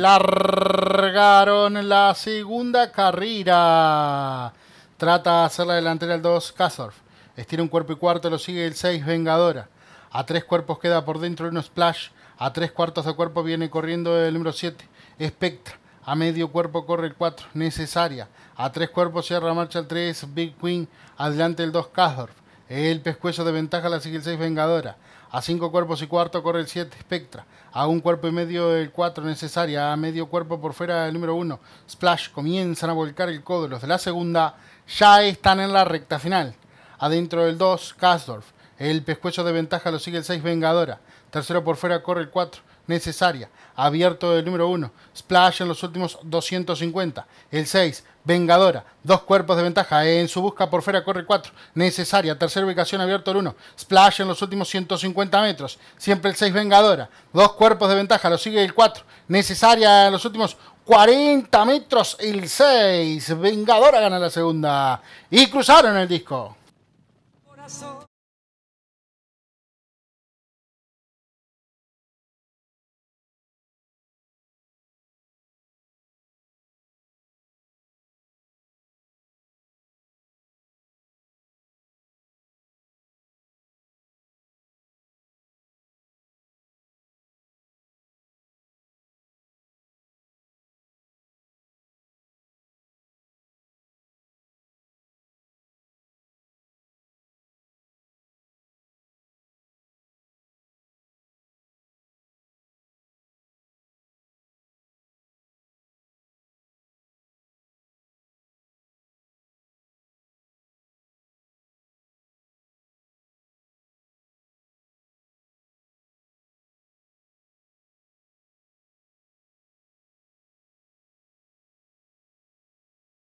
Largaron la segunda carrera. Trata de hacer la delantera el 2 Kazorf. Estira un cuerpo y cuarto, lo sigue el 6 Vengadora. A tres cuerpos queda por dentro uno, Splash. A tres cuartos de cuerpo viene corriendo el número 7, Spectra. A medio cuerpo corre el 4, Necesaria. A tres cuerpos cierra marcha el 3, Big Queen. Adelante el 2, Kazdorf. El pescuezo de ventaja la sigue el 6, Vengadora. A cinco cuerpos y cuarto corre el 7 Spectra. A un cuerpo y medio el 4 necesaria. A medio cuerpo por fuera el número 1. Splash comienzan a volcar el codo. Los de la segunda ya están en la recta final. Adentro del 2, Kasdorf. El pescuezo de ventaja lo sigue el 6 Vengadora. Tercero por fuera corre el 4 necesaria. Abierto el número 1, Splash en los últimos 250. El 6, Vengadora, dos cuerpos de ventaja. En su busca por fuera corre 4, necesaria. Tercera ubicación abierto el 1, Splash en los últimos 150 metros. Siempre el 6, Vengadora, dos cuerpos de ventaja. Lo sigue el 4, necesaria en los últimos 40 metros. El 6, Vengadora gana la segunda. Y cruzaron el disco.